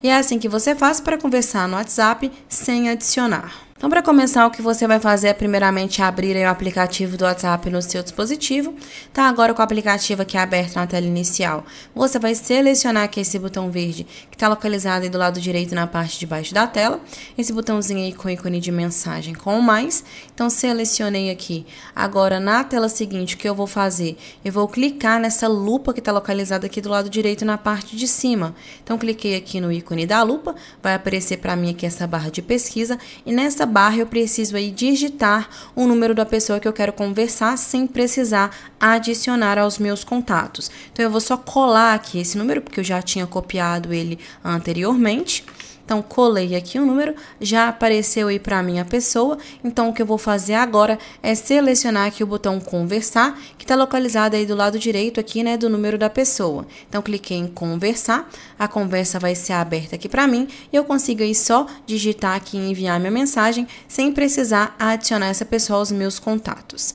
E é assim que você faz para conversar no WhatsApp sem adicionar. Então, para começar, o que você vai fazer é primeiramente abrir o aplicativo do WhatsApp no seu dispositivo. Tá agora com o aplicativo aqui aberto na tela inicial. Você vai selecionar aqui esse botão verde que está localizado aí do lado direito na parte de baixo da tela. Esse botãozinho aí com ícone de mensagem com mais. Então, selecionei aqui. Agora, na tela seguinte, o que eu vou fazer? Eu vou clicar nessa lupa que está localizada aqui do lado direito na parte de cima. Então, cliquei aqui no ícone da lupa. Vai aparecer para mim aqui essa barra de pesquisa. E nessa barra eu preciso aí digitar o número da pessoa que eu quero conversar sem precisar adicionar aos meus contatos. Então eu vou só colar aqui esse número porque eu já tinha copiado ele anteriormente. Então, colei aqui o um número, já apareceu aí para mim a pessoa. Então, o que eu vou fazer agora é selecionar aqui o botão conversar, que está localizado aí do lado direito aqui, né, do número da pessoa. Então, cliquei em conversar, a conversa vai ser aberta aqui para mim e eu consigo aí só digitar aqui e enviar minha mensagem sem precisar adicionar essa pessoa aos meus contatos.